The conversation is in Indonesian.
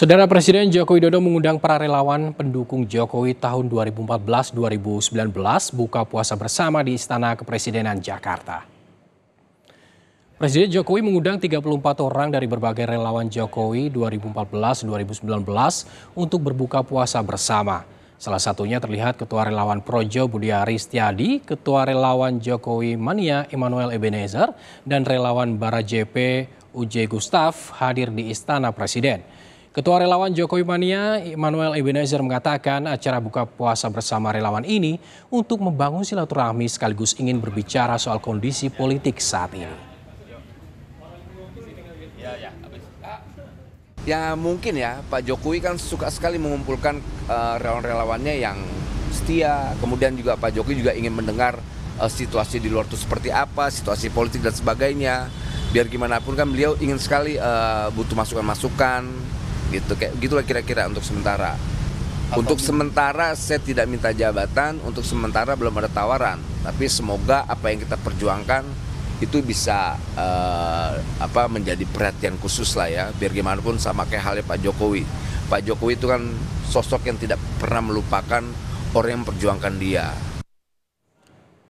Saudara Presiden Joko Widodo mengundang para relawan pendukung Jokowi tahun 2014-2019 buka puasa bersama di Istana Kepresidenan Jakarta. Presiden Jokowi mengundang 34 orang dari berbagai relawan Jokowi 2014-2019 untuk berbuka puasa bersama. Salah satunya terlihat Ketua Relawan Projo Budi Aristiadi, Ketua Relawan Jokowi Mania Emmanuel Ebenezer, dan Relawan Bara JP UJ Gustaf hadir di Istana Presiden. Ketua Relawan Jokowi Mania, Immanuel Ebenezer mengatakan acara buka puasa bersama relawan ini untuk membangun silaturahmi sekaligus ingin berbicara soal kondisi politik saat ini. Ya, ya, ya mungkin ya, Pak Jokowi kan suka sekali mengumpulkan uh, relawan-relawannya yang setia, kemudian juga Pak Jokowi juga ingin mendengar uh, situasi di luar itu seperti apa, situasi politik dan sebagainya. Biar gimana pun kan beliau ingin sekali uh, butuh masukan-masukan, gitu kayak gitulah kira-kira untuk sementara Atau untuk gitu? sementara saya tidak minta jabatan untuk sementara belum ada tawaran tapi semoga apa yang kita perjuangkan itu bisa uh, apa menjadi perhatian khusus lah ya biar gimana pun sama kayak halnya Pak Jokowi Pak Jokowi itu kan sosok yang tidak pernah melupakan orang yang memperjuangkan dia